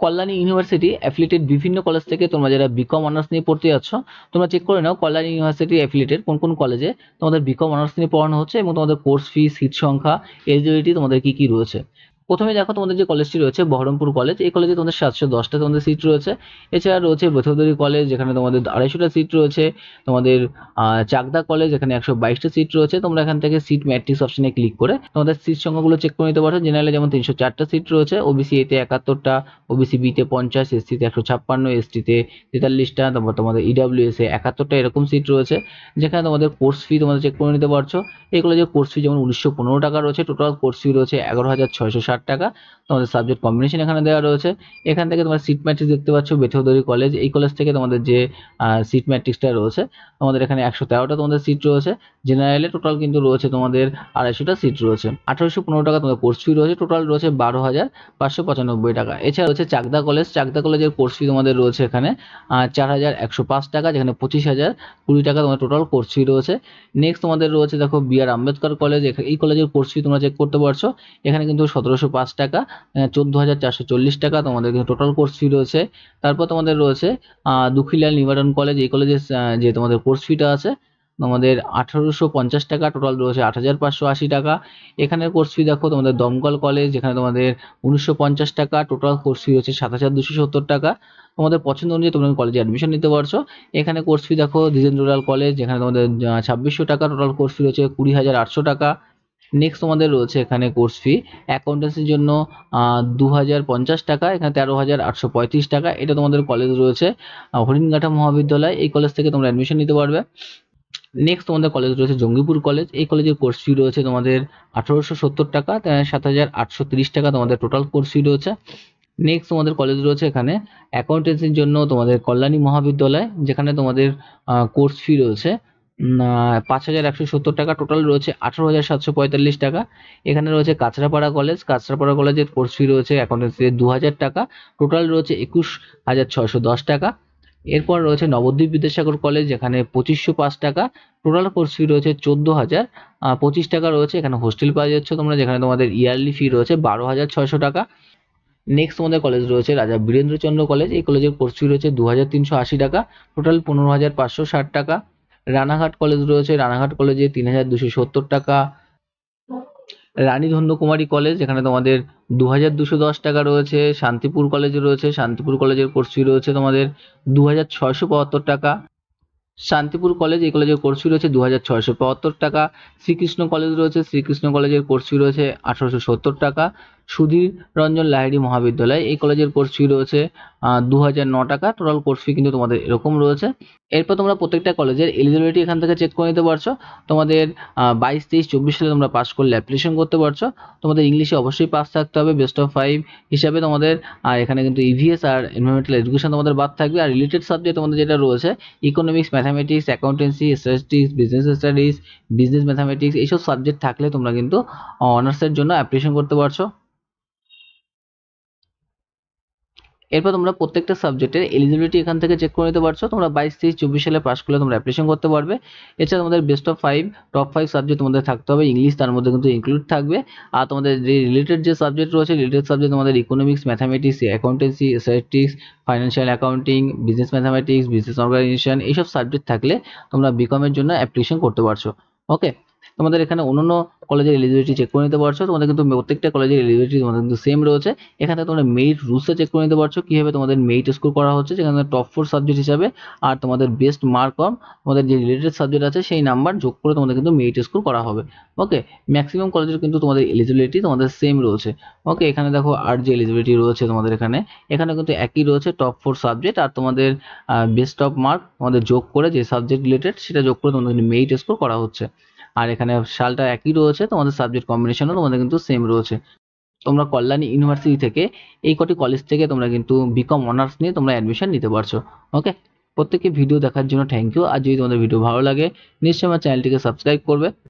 Kalyani university অ্যাফিলিটেড বিভিন্ন college থেকে তোমরা যারা বিকম অনার্স নিয়ে পড়তে যাচ্ছ তোমরা চেক করে নাও কল্যাণী ইউনিভার্সিটি অ্যাফিলিটেড কোন কোন কলেজে তোমাদের বিকম অনার্স নিয়ে পড়ানো হচ্ছে এবং তোমাদের কোর্স ফি সিট সংখ্যা এলিজিবিলিটি তোমাদের কি কি রয়েছে প্রথমে দেখো তোমাদের যে কলেজটি রয়েছে বহরমপুর কলেজ এই কলেজে তোমাদের সাতশো দশটা তোমাদের সিট রয়েছে এছাড়া রয়েছে বৈঠকদরি কলেজ যেখানে তোমাদের আড়াইশোটা সিট রয়েছে তোমাদের চাকদা কলেজ এখানে একশো বাইশটা সিট রয়েছে তোমরা এখান থেকে সিট ম্যাট্রিক্স অপশনে ক্লিক করে তোমাদের সিট সংখ্যাগুলো চেক করে নিতে পারো জেনারেলে যেমন তিনশো চারটা সিট রয়েছে ওবিসি এতে একাত্তরটা ওবিসি বিতে পঞ্চাশ সিতে একশো ছাপ্পান্ন এস টিতে তেতাল্লিশটা তারপর তোমাদের e এসে একাত্তরটা এরকম সিট রয়েছে যেখানে তোমাদের কোর্স ফি তোমাদের চেক করে নিতে পারছো এই কলেজের কোর্স ফি যেমন উনিশশো পনেরো টাকা রয়েছে টোটাল কোর্স ফি রয়েছে এগারো হাজার ছয়শো ষাট ষাট টাকা তোমাদের সাবজেক্ট কম্বিনেশন এখানে দেওয়া রয়েছে এখান থেকে তোমার সিট ম্যাট্রিক্স দেখতে পাচ্ছ বেথৌদরি কলেজ এই কলেজ থেকে তোমাদের যে সিট ম্যাট্রিক্সটা রয়েছে তোমাদের এখানে একশো তেরোটা তোমাদের সিট রয়েছে জেনারেলে টোটাল কিন্তু রয়েছে তোমাদের আড়াইশোটা সিট রয়েছে আঠারোশো পনেরো টাকা তোমাদের কোর্স ফি রয়েছে টোটাল রয়েছে বারো হাজার পাঁচশো পঁচানব্বই টাকা এছাড়া রয়েছে চাকদা কলেজ চাকদা কলেজের কোর্স ফি তোমাদের রয়েছে এখানে চার হাজার একশো পাঁচ টাকা যেখানে পঁচিশ হাজার কুড়ি টাকা তোমাদের টোটাল কোর্স ফি রয়েছে নেক্সট তোমাদের রয়েছে দেখো বি আর আম্বেদকর কলেজ এই কলেজের কোর্স ফি তোমরা চেক করতে পারছো এখানে কিন্তু সতেরোশো পাঁচ টাকা চোদ্দো হাজার চারশো চল্লিশ টাকা তোমাদের কিন্তু টোটাল কোর্স ফি রয়েছে তারপর তোমাদের রয়েছে দুখিলাল নিবারণ কলেজ এই কলেজের যে তোমাদের কোর্স ফিটা আছে তোমাদের আঠারোশো পঞ্চাশ টাকা টোটাল রয়েছে আট হাজার পাঁচশো আশি টাকা এখানের কোর্স ফি দেখো তোমাদের দমকল কলেজ এখানে তোমাদের উনিশশো পঞ্চাশ টাকা টোটাল কোর্স ফি হচ্ছে সাত হাজার দুশো সত্তর টাকা তোমাদের পছন্দ অনুযায়ী তোমরা কলেজে অ্যাডমিশন নিতে পারছো এখানে কোর্স ফি দেখো দ্বিজেন্দ্রলাল কলেজ এখানে তোমাদের ছাব্বিশশো টাকা টোটাল কোর্স ফি রয়েছে কুড়ি হাজার আটশো টাকা নেক্সট তোমাদের রয়েছে এখানে কোর্স ফি অ্যাকাউন্টেন্সির জন্য দু টাকা এখানে তেরো হাজার টাকা এটা তোমাদের কলেজ রয়েছে হরিণঘাটা মহাবিদ্যালয় এই কলেজ থেকে তোমরা অ্যাডমিশন নিতে পারবে নেক্সট তোমাদের কলেজ রয়েছে জঙ্গিপুর কলেজ এই কলেজের কোর্স ফি রয়েছে তোমাদের আঠারোশো সত্তর টাকা সাত হাজার আটশো তিরিশ টাকা তোমাদের টোটাল কোর্স ফি রয়েছে নেক্সট তোমাদের কলেজ রয়েছে এখানে অ্যাকাউন্টেন্সির জন্য তোমাদের কল্যাণী মহাবিদ্যালয় যেখানে তোমাদের কোর্স ফি রয়েছে পাঁচ হাজার একশো সত্তর টাকা টোটাল রয়েছে আঠারো হাজার সাতশো পঁয়তাল্লিশ টাকা এখানে রয়েছে কাঁচরাপাড়া কলেজ কাঁচরাপাড়া কলেজের কোর্স ফি রয়েছে অ্যাকাউন্টেন্সিতে দু হাজার টাকা টোটাল রয়েছে একুশ হাজার ছশো দশ টাকা এরপর রয়েছে নবদ্বীপ বিদ্যাসাগর কলেজ এখানে পঁচিশশো পাঁচ টাকা টোটাল কোর্স ফি রয়েছে চোদ্দো হাজার পঁচিশ টাকা রয়েছে এখানে হোস্টেল পাওয়া যাচ্ছে তোমরা যেখানে তোমাদের ইয়ারলি ফি রয়েছে বারো হাজার ছয়শো টাকা নেক্সট তোমাদের কলেজ রয়েছে রাজা বীরেন্দ্রচন্দ্র কলেজ এই কলেজের কোর্স ফি রয়েছে দু হাজার তিনশো আশি টাকা টোটাল পনেরো হাজার পাঁচশো ষাট টাকা রানাঘাট কলেজ রয়েছে রানাঘাট কলেজে তিন হাজার দুশো সত্তর টাকা রানী ধন্যকুমারী কলেজ এখানে তোমাদের দু হাজার দুশো দশ টাকা রয়েছে শান্তিপুর কলেজ রয়েছে শান্তিপুর কলেজের কোর্স ফি রয়েছে তোমাদের দু হাজার ছয়শো বাহাত্তর টাকা শান্তিপুর কলেজ এই কলেজের কোর্স ফি রয়েছে দু হাজার ছয়শো বাহাত্তর টাকা শ্রীকৃষ্ণ কলেজ রয়েছে শ্রীকৃষ্ণ কলেজের কোর্স ফি রয়েছে আঠারোশো সত্তর টাকা সুধীর রঞ্জন লাহিড়ী মহাবিদ্যালয় এই কলেজের কোর্স ফি রয়েছে দু হাজার ন টাকা টোটাল কোর্স ফি কিন্তু তোমাদের এরকম রয়েছে এরপর তোমরা প্রত্যেকটা কলেজের এলিজিবিলিটি এখান থেকে চেক করে নিতে পারছো তোমাদের বাইশ তেইশ চব্বিশ সালে তোমরা পাস করলে অ্যাপ্লিকেশন করতে পারছো তোমাদের ইংলিশে অবশ্যই পাস থাকতে হবে বেস্ট অফ ফাইভ হিসাবে তোমাদের এখানে কিন্তু ইভিএস e আর এনভারমেন্টাল এডুকেশন তোমাদের বাদ থাকবে আর রিলেটেড সাবজেক্ট তোমাদের যেটা রয়েছে economics math mathematics accountancy statistics business studies business mathematics এইসব সাবজেক্ট থাকলে তোমরা কিন্তু অনার্সের জন্য অ্যাপ্লিকেশন করতে পারছো এরপর তোমরা প্রত্যেকটা সাবজেক্টের এলিজিবিলিটি এখান থেকে চেক করে নিতে পারছো তোমরা বাইশ তেইশ চব্বিশ সালে পাস করলে তোমরা অ্যাপ্লিকেশন করতে পারবে এছাড়া তোমাদের best of five top five subject তোমাদের থাকতে হবে ইংলিশ তার মধ্যে কিন্তু ইনক্লুড থাকবে আর তোমাদের যে রিলেটেড যে সাবজেক্ট রয়েছে রিলেটেড সাবজেক্ট তোমাদের economics mathematics accountancy statistics financial accounting business mathematics business organization এইসব সাবজেক্ট থাকলে তোমরা বিকমের জন্য অ্যাপ্লিকেশন করতে পারছো ওকে তোমাদের এখানে অন্যান্য কলেজের এলিজিবিলিটি চেক করে নিতে পারছো তোমাদের কিন্তু প্রত্যেকটা কলেজের এলিজিবিলিটি তোমাদের কিন্তু সেম রয়েছে এখানে তোমরা মেরিট রুলসটা চেক করে নিতে পারছো কীভাবে তোমাদের মেরিট স্কোর করা হচ্ছে যেখানে টপ ফোর সাবজেক্ট হিসাবে আর তোমাদের বেস্ট মার্ক কম তোমাদের যে রিলেটেড সাবজেক্ট আছে সেই নাম্বার যোগ করে তোমাদের কিন্তু মেরিট স্কোর করা হবে ওকে ম্যাক্সিমাম কলেজের কিন্তু তোমাদের এলিজিবিলিটি তোমাদের সেম রয়েছে ওকে এখানে দেখো আর যে এলিজিবিলিটি রয়েছে তোমাদের এখানে এখানে কিন্তু একই রয়েছে টপ ফোর সাবজেক্ট আর তোমাদের বেস্ট অফ মার্ক তোমাদের যোগ করে যে সাবজেক্ট রিলেটেড সেটা যোগ করে তোমাদের মেরিট স্কোর করা হচ্ছে আর এখানে সালটা একই রয়েছে তোমাদের সাবজেক্ট কম্বিনেশনও তোমাদের কিন্তু সেম রয়েছে তোমরা কল্যাণী ইউনিভার্সিটি থেকে এই কটি কলেজ থেকে তোমরা কিন্তু বিকম অনার্স নিয়ে তোমরা অ্যাডমিশন নিতে পারছো ওকে প্রত্যেককে ভিডিও দেখার জন্য থ্যাংক ইউ আর যদি তোমাদের ভিডিও ভালো লাগে নিশ্চয়ই আমার চ্যানেলটিকে সাবস্ক্রাইব করবে